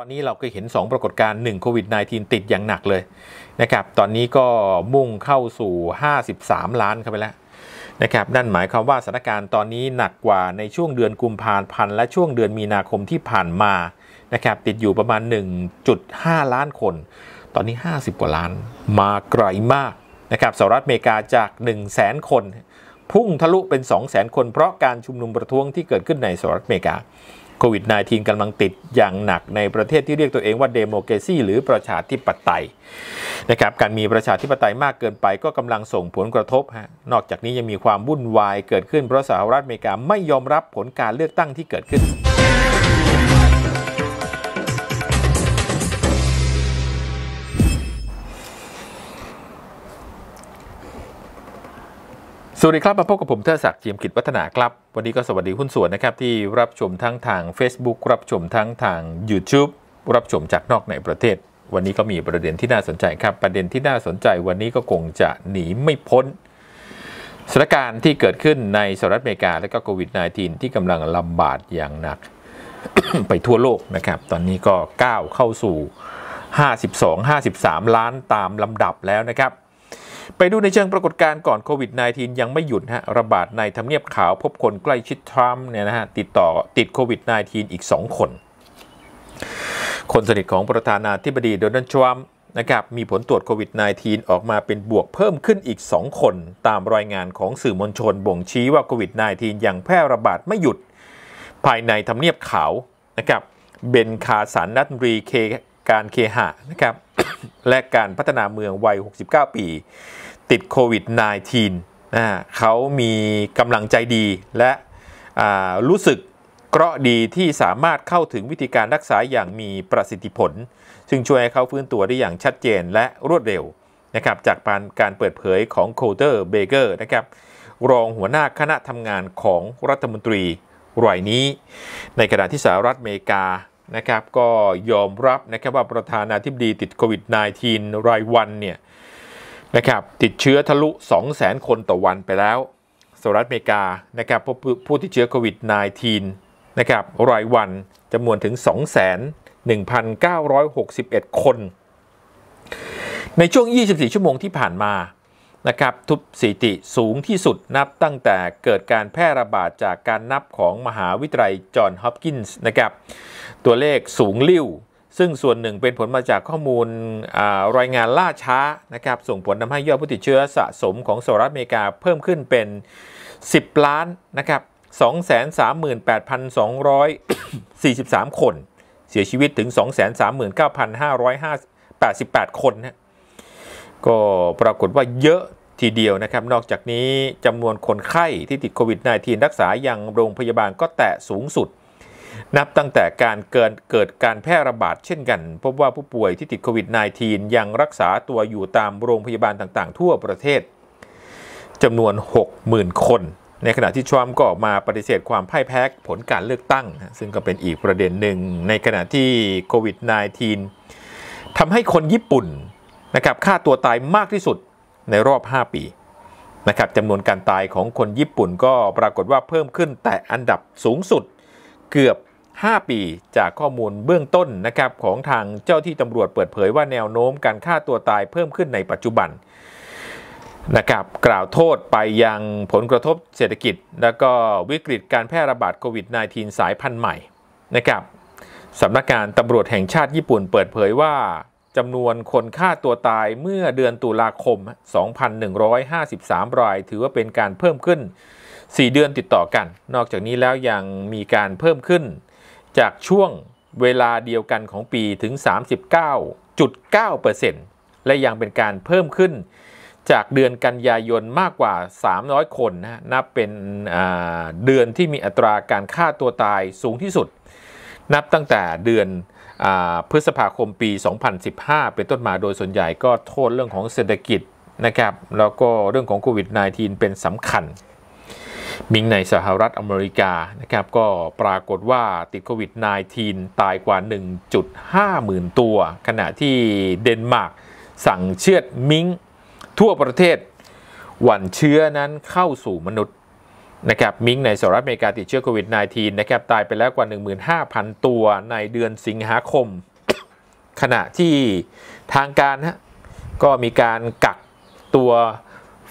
ตอนนี้เราก็เห็น 2 ปรากฏการณ์1โควิด -19 ติดอย่างหนักเลยนะครับตอนนี้ก็มุ่งเข้าสู่ 53 ล้านเข้าไปแล้วนะครับ นั่นหมายความว่าสถานการณ์ตอนนี้หนักกว่าในช่วงเดือนกุมภาพันธ์และช่วงเดือนมีนาคมที่ผ่านมานะครับติดอยู่ประมาณ 1.5 ล้านคน ตอนนี้ 50 กว่าล้านมาไกลมากนะครับสหรัฐอเมริกาจาก 1 0 0 0 0แคน พุ่งทะลุเป็น 2 0 0 0 0 0 คนเพราะการชุมนุมประท้วงที่เกิดขึ้นในสหรัฐอเมริกาโควิด -19 กำลังติดอย่างหนักในประเทศที่เรียกตัวเองว่าเดโมเกซีหรือประชาธิปไตยนะครับการมีประชาธิปไตยมากเกินไปก็กำลังส่งผลกระทบฮะนอกจากนี้ยังมีความวุ่นวายเกิดขึ้นเพราะสหรัฐอเมริกาไม่ยอมรับผลการเลือกตั้งที่เกิดขึ้นสวัสดีครับมาพบกับผมเทอศักดิ์เจียมกิจวัฒนาครับ วันนี้ก็สวัสดีหุ้นส่วนนะครับที่รับชมทั้งทาง Facebook รับชมทั้งทาง YouTube รับชมจากนอกในประเทศ วันนี้ก็มีประเด็นที่น่าสนใจครับประเด็นที่น่าสนใจวันนี้ก็คงจะหนีไม่พ้นสถานการณ์ที่เกิดขึ้นในสหรัฐอเมริกาและก็โควิด -19 ที่กำลังลำบาดอย่างหนัก ไปทั่วโลกนะครับ ตอนนี้ก็ก้าวเข้าสู่ 52-53 ล้านตามลำดับแล้วนะครับไปดูในเชิงปรากฏการณ์ก่อนโควิด -19 ยังไม่หยุดฮะระบาดในทำเนียบขาวพบคนใกล้ชิดทรัมป์เนี่ยนะฮะติดต่อติดโควิด -19 อีก 2 คน คนสนิทของประธานาธิบดีโดนัลด์ทรัมป์นะครับมีผลตรวจโควิด -19 ออกมาเป็นบวกเพิ่มขึ้นอีก 2 คนตามรายงานของสื่อมวลชนบ่งชี้ว่าโควิด -19 ยังแพร่ระบาดไม่หยุดภายในทำเนียบขาวนะครับเบนคาสันนัตรีเคการเคหะนะครับและการพัฒนาเมืองวัย 69 ปีติดโควิด -19 นะเขามีกำลังใจดีและรู้สึกเกราะดีที่สามารถเข้าถึงวิธีการรักษาอย่างมีประสิทธิผล ซึ่งช่วยให้เขาฟื้นตัวได้อย่างชัดเจนและรวดเร็วนะครับ จากการเปิดเผยของโคเตอร์เบเกอร์นะครับรองหัวหน้าคณะทำงานของรัฐมนตรีรายนี้ ในขณะที่สหรัฐอเมริกานะครับก็ยอมรับนะครับว่าประธานาธิบดีติดโควิด -19 รายวันเนี่ยนะครับติดเชื้อทะลุ 200,000 คนต่อวันไปแล้วสหรัฐอเมริกานะครับพบผู้ติดเชื้อโควิด -19 นะครับรายวันจำนวนถึง 2 1 9 6 1 คน ในช่วง 24 ชั่วโมงที่ผ่านมานะครับทุบสถิติสูงที่สุดนับตั้งแต่เกิดการแพร่ระบาดจากการนับของมหาวิทยาลัย จอห์นฮอปกินส์นะครับตัวเลขสูงลิ่วซึ่งส่วนหนึ่งเป็นผลมาจากข้อมูลรายงานล่าช้านะครับส่งผลทำให้ยอดผู้ติดเชื้อสะสมของสหรัฐอเมริกาเพิ่มขึ้นเป็น 10 ล้านนะครับ238,243 คนเสียชีวิตถึง 2 3 9 5 5 8คนนะก็ปรากฏว่าเยอะทีเดียวนะครับนอกจากนี้จำนวนคนไข้ที่ติดโควิด -19 รักษาอย่างโรงพยาบาลก็แตะสูงสุด นับตั้งแต่การเกิดเกิดการแพร่ระบาดเช่นกันพบว่าผู้ป่วยที่ติดโควิด -19 ยังรักษาตัวอยู่ตามโรงพยาบาลต่างๆทั่วประเทศจำนวน 60,000 คน ในขณะที่ชวมก็ออกมาปฏิเสธความพ่ายแพ้ผลการเลือกตั้ง ซึ่งก็เป็นอีกประเด็นหนึ่งในขณะที่โควิด -19 ทำให้คนญี่ปุ่นนะครับ ฆ่าตัวตายมากที่สุดในรอบ 5 ปี นะครับจำนวนการตายของคนญี่ปุ่นก็ปรากฏว่าเพิ่มขึ้นแต่อันดับสูงสุดเกือบ 5 ปีจากข้อมูลเบื้องต้นนะครับของทางเจ้าที่ตำรวจเปิดเผยว่าแนวโน้มการฆ่าตัวตายเพิ่มขึ้นในปัจจุบันนะครับกล่าวโทษไปยังผลกระทบเศรษฐกิจและก็วิกฤตการแพร่ระบาดโควิด -19 สายพันธุ์ใหม่ นะครับสำนักงานตำรวจแห่งชาติญี่ปุ่นเปิดเผยว่าจำนวนคนฆ่าตัวตายเมื่อเดือนตุลาคม 2,153 รายถือว่าเป็นการเพิ่มขึ้น 4 เดือนติดต่อกัน นอกจากนี้แล้วยังมีการเพิ่มขึ้น จากช่วงเวลาเดียวกันของปีถึง 39.9%และยังเป็นการเพิ่มขึ้น จากเดือนกันยายนมากกว่า 300 คนนะ นับเป็นเดือนที่มีอัตราการฆ่าตัวตายสูงที่สุด นับตั้งแต่เดือนพฤษภาคมปี 2015 เป็นต้นมาโดยส่วนใหญ่ก็โทษเรื่องของเศรษฐกิจนะครับ แล้วก็เรื่องของโควิด -19 เป็นสำคัญ มิงในสหรัฐอเมริกา นะครับ ก็ปรากฏว่าติดโควิด -19 ตายกว่า 1.5 หมื่นตัว ขณะที่เดนมาร์กสั่งเชือดมิงทั่วประเทศ หวันเชื้อนั้นเข้าสู่มนุษย์นะครับมิงในสหรัฐอเมริกาติดเชื้อโควิด -19 นะครับตายไปแล้วกว่า 15,000 ตัวในเดือนสิงหาคม ขณะที่ทางการฮะก็มีการกักตัว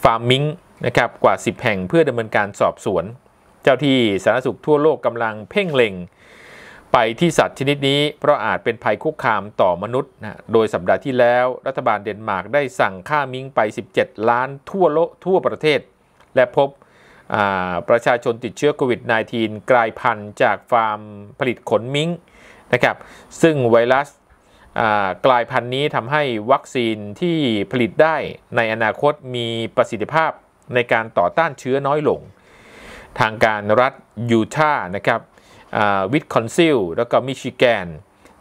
ฟาร์มมิงนะครับกว่า 10 แห่งเพื่อดำเนินการสอบสวน เจ้าที่สาธารณสุขทั่วโลกกำลังเพ่งเล็ง ไปที่สัตว์ชนิดนี้ เพราะอาจเป็นภัยคุกคามต่อมนุษย์นะโดยสัปดาห์ที่แล้วรัฐบาลเดนมาร์กได้สั่งฆ่ามิงไป17 ล้าน ทั่วโลกทั่วประเทศและพบประชาชนติดเชื้อโควิด -19 กลายพันธุ์จากฟาร์มผลิตขนมิงนะครับ ซึ่งไวรัสกลายพันธุ์นี้ทำให้วัคซีนที่ผลิตได้ในอนาคตมีประสิทธิภาพในการต่อต้านเชื้อน้อยลง ทางการรัฐยูทาห์นะครับวิทคอนซิลแล้วก็มิชิแกน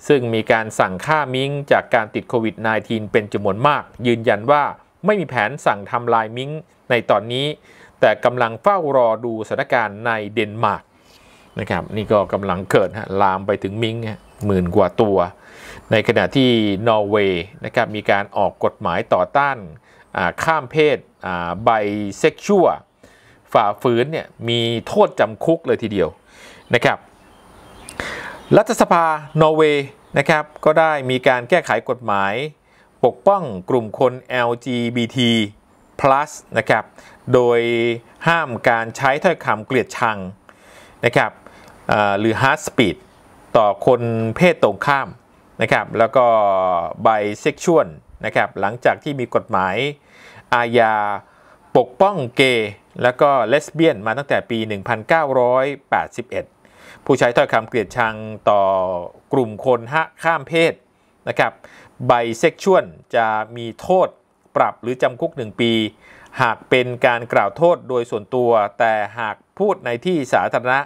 ซึ่งมีการสั่งฆ่ามิงจากการติดโควิด -19 เป็นจำนวนมาก ยืนยันว่าไม่มีแผนสั่งทำลายมิงในตอนนี้แต่กำลังเฝ้ารอดูสถานการณ์ในเดนมาร์กนะครับนี่ก็กำลังเกิดฮะลามไปถึงมิงหมื่นกว่าตัว ในขณะที่นอร์เวย์นะครับมีการออกกฎหมายต่อต้านข้ามเพศใบเซ็กชวลฝ่าฝืนเนี่ยมีโทษจำคุกเลยทีเดียวนะครับ รัฐสภานอร์เวย์นะครับก็ได้มีการแก้ไขกฎหมายปกป้องกลุ่มคน LGBT+ นะครับโดยห้ามการใช้ถ้อยคำเกลียดชังนะครับหรือ hard speed ต่อคนเพศตรงข้ามนะครับแล้วก็บเ s e x u a l นะครับหลังจากที่มีกฎหมายอาญาปกป้องเกย์แล้วก็เลสเบี้ยนมาตั้งแต่ปี 1981 ผู้ใช้ถ้อยคำเกลียดชังต่อกลุ่มคนข้ามเพศนะครับไบเซ็กชวลจะมีโทษปรับหรือจำคุก 1 ปีหากเป็นการกล่าวโทษโดยส่วนตัวแต่หากพูดในที่สาธารณะ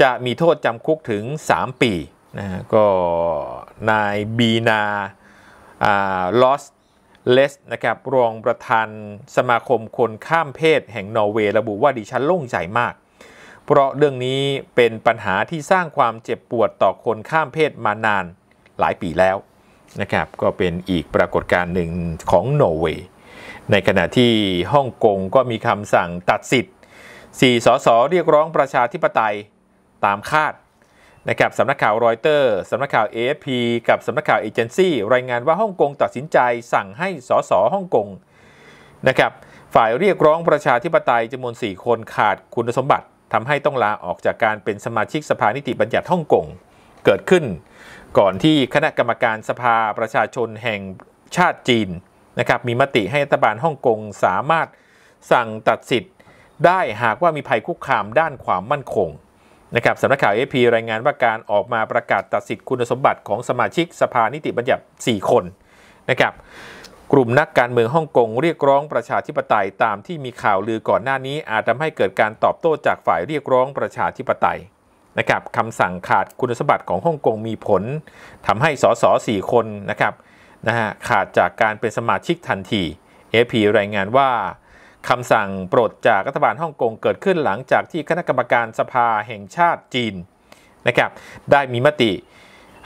จะมีโทษจำคุกถึง 3 ปีนะก็นายบีนาลอสเลสนะครับรองประธานสมาคมคนข้ามเพศแห่งนอร์เวย์ระบุว่าดิฉันโล่งใจมาก เพราะเรื่องนี้เป็นปัญหาที่สร้างความเจ็บปวดต่อคนข้ามเพศมานานหลายปีแล้วนะครับก็เป็นอีกปรากฏการณ์หนึ่งของนอร์เวย์ในขณะที่ฮ่องกงก็มีคำสั่งตัดสิทธิ์สี่สสเรียกร้องประชาธิปไตยตามคาดนะครับสำนักข่าวรอยเตอร์สำนักข่าว AFP กับสำนักข่าวเอเจนซี่รายงานว่าฮ่องกงตัดสินใจสั่งให้สสฮ่องกงนะครับฝ่ายเรียกร้องประชาธิปไตยจำนวน 4 คนขาดคุณสมบัติทำให้ต้องลาออกจากการเป็นสมาชิกสภานิติบัญญัติฮ่องกงเกิดขึ้น ก่อนที่คณะกรรมการสภาประชาชนแห่งชาติจีนนะครับมีมติให้รัฐบาลฮ่องกงสามารถสั่งตัดสิทธิ์ ได้หากว่ามีภัยคุกคามด้านความมั่นคงนะครับสำนักข่าวเอพีรายงานว่าการออกมาประกาศตัดสิทธิ์คุณสมบัติของสมาชิกสภานิติบัญญัติ4คนนะครับกลุ่มนักการเมืองฮ่องกงเรียกร้องประชาธิปไตยตามที่มีข่าวลือก่อนหน้านี้อาจทำให้เกิดการตอบโต้จากฝ่ายเรียกร้องประชาธิปไตยนะครับคำสั่งขาดคุณสมบัติของฮ่องกงมีผลทำให้สสสี่คนนะครับนะฮะขาดจากการเป็นสมาชิกทันที AP รายงานว่าคำสั่งปลดจากรัฐบาลฮ่องกงเกิดขึ้นหลังจากที่คณะกรรมการสภาแห่งชาติจีนนะครับได้มีมติ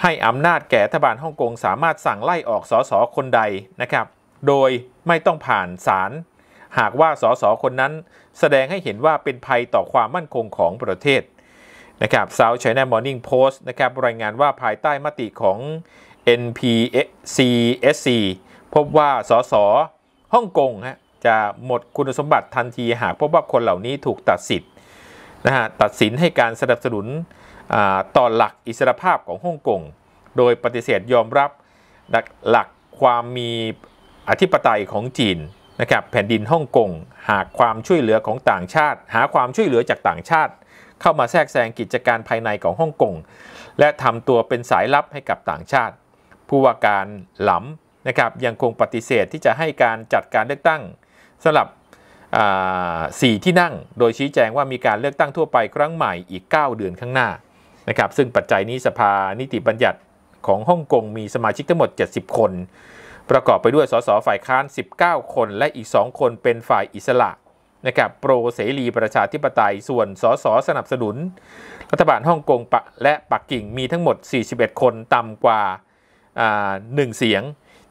ให้อำนาจแก่รัฐบาลฮ่องกงสามารถสั่งไล่ออกสสคนใดนะครับโดยไม่ต้องผ่านศาลหากว่าสสคนนั้นแสดงให้เห็นว่าเป็นภัยต่อความมั่นคงของประเทศนะครับ South China Morning Post นะครับรายงานว่าภายใต้มติของ NPCSC พบว่าสสฮ่องกงฮะจะหมดคุณสมบัติทันที หากพบว่าคนเหล่านี้ถูกตัดสิทธิ์นะฮะตัดสินให้การสนับสนุนต่อหลักอิสรภาพของฮ่องกงโดยปฏิเสธยอมรับ หลักความมีอธิปไตยของจีนนะครับแผ่นดินฮ่องกงหากความช่วยเหลือของต่างชาติ หาความช่วยเหลือจากต่างชาติ เข้ามาแทรกแซงกิจการภายในของฮ่องกงและทำตัวเป็นสายลับให้กับต่างชาติผู้ว่าการหลานะครับยังคงปฏิเสธที่จะให้การจัดการเลือกตั้งสำหรับสี่ที่นั่ง โดยชี้แจงว่ามีการเลือกตั้งทั่วไปครั้งใหม่อีก 9 เดือนข้างหน้านะครับซึ่งปัจจัยนี้สภานิติบัญญัติของฮ่องกงมีสมาชิกทั้งหมด 70 คน ประกอบไปด้วยสสฝ่ายค้าน 19 คนและอีก 2 คนเป็นฝ่ายอิสระนะครับโปรเสรีประชาธิปไตยส่วนสสสนับสนุนรัฐบาลฮ่องกงและปักกิ่งมีทั้งหมด 41 คนต่ำกว่าหนึ่งเสียง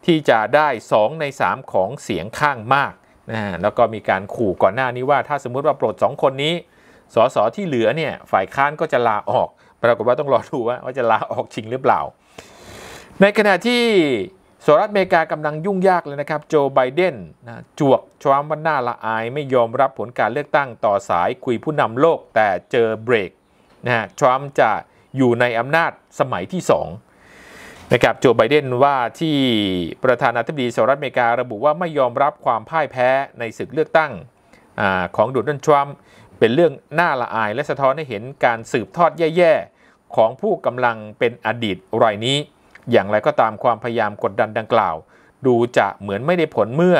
ที่จะได้ 2 ใน 3 ของเสียงข้างมากนะแล้วก็มีการขู่ก่อนหน้านี้ว่าถ้าสมมุติว่าโปรด2 คนนี้สสที่เหลือเนี่ยฝ่ายค้านก็จะลาออก ปรากฏว่าต้องรอดูว่าจะลาออกจริงหรือเปล่า ในขณะที่สหรัฐอเมริกากำลังยุ่งยากเลยนะครับโจไบเดนนะจวกทรัมป์ว่าหน้าละอายไม่ยอมรับผลการเลือกตั้งต่อสายคุยผู้นำโลกแต่เจอเบรกนะฮะทรัมป์จะอยู่ในอำนาจสมัยที่ 2นะครับโจไบเดนว่าที่ประธานาธิบดีสหรัฐอเมริการะบุว่าไม่ยอมรับความพ่ายแพ้ในศึกเลือกตั้งอของโดนัลด์ทรัมป์เป็นเรื่องน่าละอายและสะท้อนให้เห็นการสืบทอดแย่ๆ ของผู้กำลังเป็นอดีตรายนี้ อย่างไรก็ตามความพยายามกดดันดังกล่าว ดูจะเหมือนไม่ได้ผลเมื่อ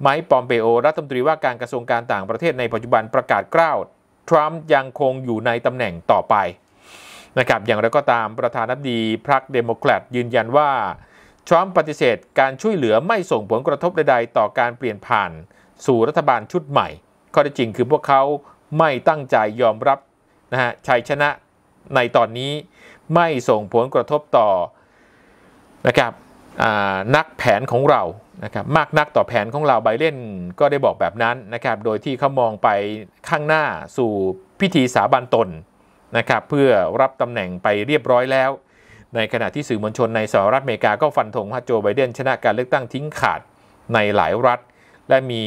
ไมค์ปอมเปโอรัฐมนตรีว่าการกระทรวงการต่างประเทศในปัจจุบันประกาศกล้าวทรัมป์ยังคงอยู่ในตำแหน่งต่อไปนะครับอย่างไรก็ตามประธานาธิบดีพรรคเดโมแครตยืนยันว่าทรัมป์ปฏิเสธการช่วยเหลือไม่ส่งผลกระทบใดๆ ต่อการเปลี่ยนผ่านสู่รัฐบาลชุดใหม่ข้อเท็จจริงคือพวกเขาไม่ตั้งใจยอมรับนะฮะชัยชนะในตอนนี้ไม่ส่งผลกระทบต่อนะครับนักแผนของเรานะครับมากนักต่อแผนของเราไบเล่นก็ได้บอกแบบนั้นนะครับโดยที่เขามองไปข้างหน้าสู่พิธีสาบานตนนะครับเพื่อรับตำแหน่งไปเรียบร้อยแล้ว ในขณะที่สื่อมวลชนในสหรัฐอเมริกาก็ฟันธงว่าโจไบเดน ชนะการเลือกตั้งทิ้งขาดในหลายรัฐ และมี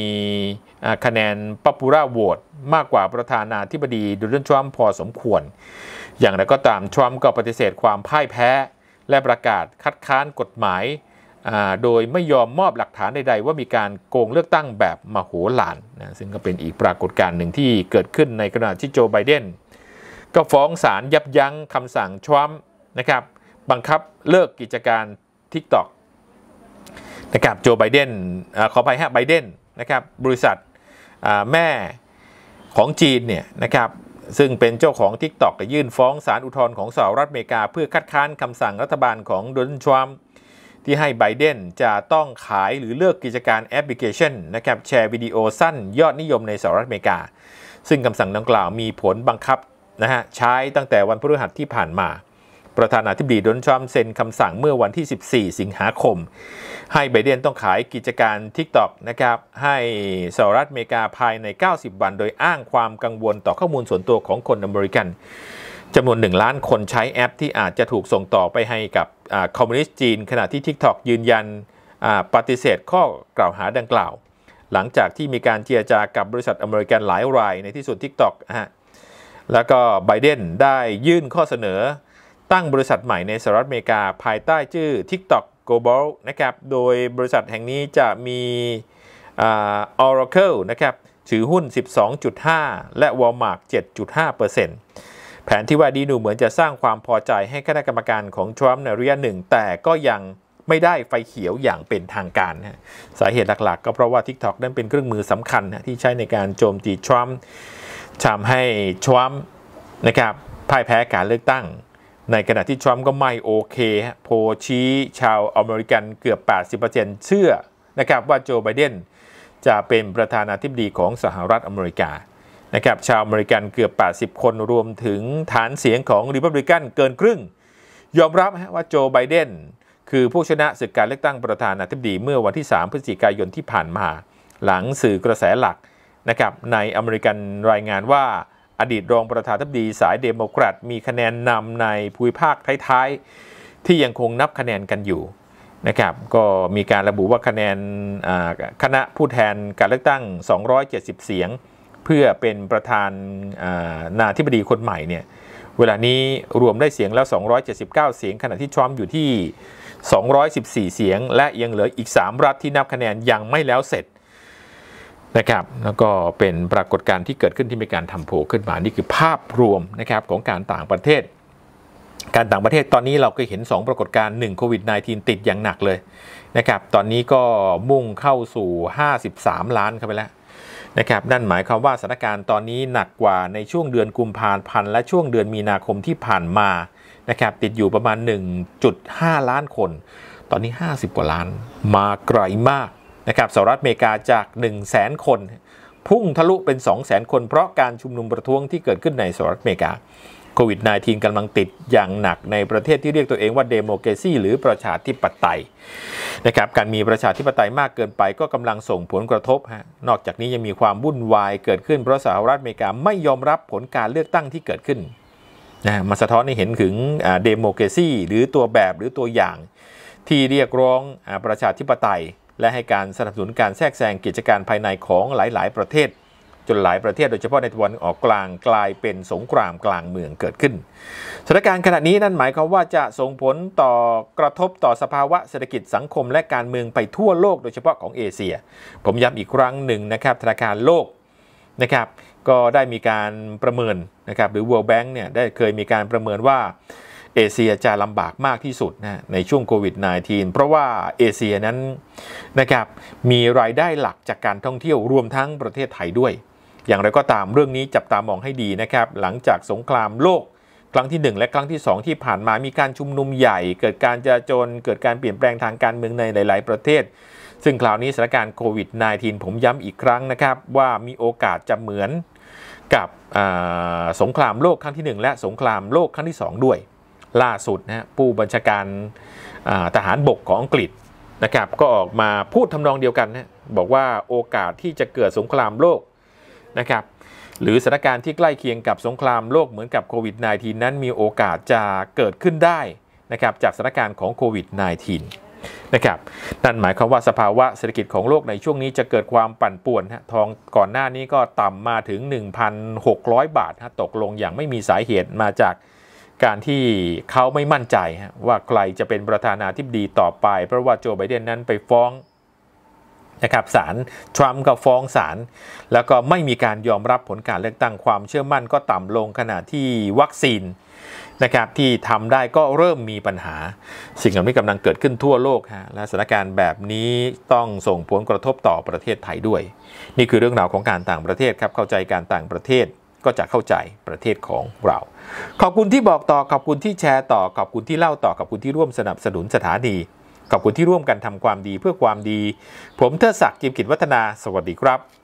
คะแนนปัปปูราโหวตมากกว่าประธานาธิบดีโดนัลด์ทรัมป์พอสมควร อย่างไรก็ตามทรัมป์ก็ปฏิเสธความพ่ายแพ้ และประกาศคัดค้านกฎหมาย โดยไม่ยอมมอบหลักฐานใด ๆ ว่ามีการโกงเลือกตั้งแบบมโหฬารนะซึ่งก็เป็นอีกปรากฏการณ์หนึ่งที่เกิดขึ้นในขณะที่โจไบเดนก็ฟ้องศาลยับยั้งคำสั่งทรัมป์นะครับ บังคับเลิกกิจการ TikTok นะครับโจไบเดนขอไปฮะไบเดนนะครับบริษัทแม่ของจีนเนี่ยนะครับซึ่งเป็นเจ้าของ TikTok ยื่นฟ้องศาลอุทธรณ์ของสหรัฐอเมริกา เพื่อคัดค้านคำสั่งรัฐบาลของโดนัลด์ทรัมป์ที่ให้ไบเดนจะต้องขายหรือเลิกกิจการแอปพลิเคชันนะครับแชร์วิดีโอสั้นยอดนิยมในสหรัฐอเมริกา ซึ่งคำสั่งดังกล่าวมีผลบังคับนะฮะใช้ตั้งแต่วันพฤหัสที่ผ่านมา ประธานาธิบดีโดนัลด์ทรัมป์เซ็นคำสั่งเมื่อวันที่ 14 สิงหาคม ให้ไบเดนต้องขายกิจการ TikTok นะครับให้สหรัฐอเมริกาภายใน 90 วันโดยอ้างความกังวลต่อข้อมูลส่วนตัวของคนอเมริกันจำนวน 1 ล้านคนใช้แอปที่อาจจะถูกส่งต่อไปให้กับอคอมมิวนิสต์จีนขณะที่ TikTok ยืนยันปฏิเสธข้อกล่าวหาดังกล่าว หลังจากที่มีการเจรจากับบริษัทอเมริกันหลายราย ในที่สุด TikTok แล้วก็ไบเดนได้ยื่นข้อเสนอตั้งบริษัทใหม่ในสหรัฐอเมริกาภายใต้ชื่อ TikTok Global นะครับ โดยบริษัทแห่งนี้จะมีอ Oracle นะครับถือหุ้น 12.5 และ Walmart 7.5%แผนที่ว่าดีนูเหมือนจะสร้างความพอใจให้คณะกรรมการของทรัมป์ในระยะหนึ่งแต่ก็ยังไม่ได้ไฟเขียวอย่างเป็นทางการสาเหตุหลักๆ ก็เพราะว่า TikTok นั้นเป็นเครื่องมือสำคัญที่ใช้ในการโจมตีทรัมป์ทำให้ทรัมป์นะครับพ่ายแพ้การเลือกตั้ง ในขณะที่ทรัมป์ก็ไม่โอเค โพชี้ชาวอเมริกันเกือบ 80%เชื่อนะครับว่าโจไบเดนจะเป็นประธานาธิบดีของสหรัฐอเมริกานะครับชาวอเมริกันเกือบ 80 คนรวมถึงฐานเสียงของริพับลิกันเกินครึ่ง ยอมรับว่าโจไบเดนคือผู้ชนะศึกการเลือกตั้งประธานาธิบดีเมื่อวันที่ 3 พฤศจิกายนที่ผ่านมาหลังสื่อกระแสหลักนะครับในอเมริกันรายงานว่าอดีตรองประธานาธิบดีสายเดโมแครตมีคะแนนนำในภูมิภาคท้ายๆ ที่ยังคงนับคะแนนกันอยู่นะครับก็มีการระบุว่าคะแนนคณะผู้แทนการเลือกตั้ง 270 เสียง เพื่อเป็นประธานนาธิบดีคนใหม่เนี่ยเวลานี้รวมได้เสียงแล้ว 279 เสียง ขณะที่ชอมอยู่ที่ 214 เสียงและยังเหลืออีก 3 รัฐที่นับคะแนนยังไม่แล้วเสร็จนะครับแล้วก็เป็นปรากฏการณ์ที่เกิดขึ้นที่มีการทำโผ่ขึ้นมานี่คือภาพรวมนะครับของการต่างประเทศ การต่างประเทศตอนนี้เราก็เห็น 2 ปรากฏการณ์หนึ่งโควิด -19 ติดอย่างหนักเลยนะครับตอนนี้ก็มุ่งเข้าสู่ 53 ล้านเข้าไปแล้วนะครับนั่นหมายความว่าสถานการณ์ตอนนี้หนักกว่าในช่วงเดือนกุมภาพันธ์และช่วงเดือนมีนาคมที่ผ่านมานะครับติดอยู่ประมาณ 1.5 ล้านคน ตอนนี้ 50 กว่าล้านมาไกลมากนะครับสหรัฐอเมริกาจาก1 0 0 0 0 0 คน พุ่งทะลุเป็น2 0 0 0 0 0คนเพราะการชุมนุมประท้วงที่เกิดขึ้นในสหรัฐอเมริกาโควิด -19 กำลังติดอย่างหนักในประเทศที่เรียกตัวเองว่าเดโมแครซีหรือประชาธิปไตยนะครับการมีประชาธิปไตยมากเกินไปก็กำลังส่งผลกระทบฮะนอกจากนี้ยังมีความวุ่นวายเกิดขึ้นเพราะสหรัฐอเมริกาไม่ยอมรับผลการเลือกตั้งที่เกิดขึ้นนะมาสะท้อนให้เห็นถึงเดโมแครซีหรือตัวแบบหรือตัวอย่างที่เรียกร้องประชาธิปไตยและให้การสนับสนุนการแทรกแซงกิจการภายในของหลายๆ ประเทศ จนหลายประเทศ โดยเฉพาะในตะวันออกกลางกลายเป็นสงครามกลางเมืองเกิดขึ้นสถานการณ์ขณะนี้นั่นหมายความว่าจะส่งผลต่อกระทบต่อสภาวะเศรษฐกิจสังคม และการเมืองไปทั่วโลกโดยเฉพาะของเอเชียผมย้ำอีกครั้งหนึ่งนะครับธนาคารโลกนะครับก็ได้มีการประเมินนะครับหรือ World Bank เนี่ยได้เคยมีการประเมินว่าเอเชียจะลำบากมากที่สุดนะในช่วงโควิด -19 เพราะว่าเอเชียนั้นนะครับมีรายได้หลักจากการท่องเที่ยวรวมทั้งประเทศไทยด้วยอย่างไรก็ตามเรื่องนี้จับตามองให้ดีนะครับหลังจากสงครามโลก ครั้งที่ 1 และครั้งที่ 2 ที่ผ่านมามีการชุมนุมใหญ่ เกิดการจะจนเกิดการเปลี่ยนแปลงทางการเมืองในหลายๆประเทศซึ่งคราวนี้สถานการณ์โควิด -19 ผมย้ำอีกครั้งนะครับว่ามีโอกาสจะเหมือนกับสงครามโลกครั้งที่ 1 และสงครามโลกครั้งที่2ด้วยล่าสุดนะผู้บัญชาการทหารบกของอังกฤษนะครับก็ออกมาพูดทำนองเดียวกันนะบอกว่าโอกาสที่จะเกิดสงครามโลกนะครับหรือสถานการณ์ที่ใกล้เคียงกับสงครามโลกเหมือนกับโควิด -19 นั้นมีโอกาสจะเกิดขึ้นได้นะครับจากสถานการณ์ของโควิด -19 นะครับนั่นหมายความว่าสภาวะเศรษฐกิจของโลกในช่วงนี้จะเกิดความปั่นป่วนฮะทองก่อนหน้านี้ก็ต่ำมาถึง 1,600 บาทฮะตกลงอย่างไม่มีสาเหตุมาจากการที่เขาไม่มั่นใจว่าใครจะเป็นประธานาธิบดีต่อไป เพราะว่าโจไบเดนนั้นไปฟ้องนะครับศาลทรัมป์ก็ฟ้องศาลแล้วก็ไม่มีการยอมรับผลการเลือกตั้งความเชื่อมั่นก็ต่ำลงขณะที่วัคซีนนะครับที่ทำได้ก็เริ่มมีปัญหา สิ่งเหล่านี้กำลังเกิดขึ้นทั่วโลกฮะและสถานการณ์แบบนี้ต้องส่งผลกระทบต่อประเทศไทยด้วย นี่คือเรื่องราวของการต่างประเทศครับเข้าใจการต่างประเทศก็จะเข้าใจประเทศของเรา ขอบคุณที่บอกต่อ ขอบคุณที่แชร์ต่อ ขอบคุณที่เล่าต่อ ขอบคุณที่ร่วมสนับสนุนสถานีขอบคุณที่ร่วมกันทำความดีเพื่อความดี ผมเทดศักดิ์จิมกิจวัฒนา สวัสดีครับ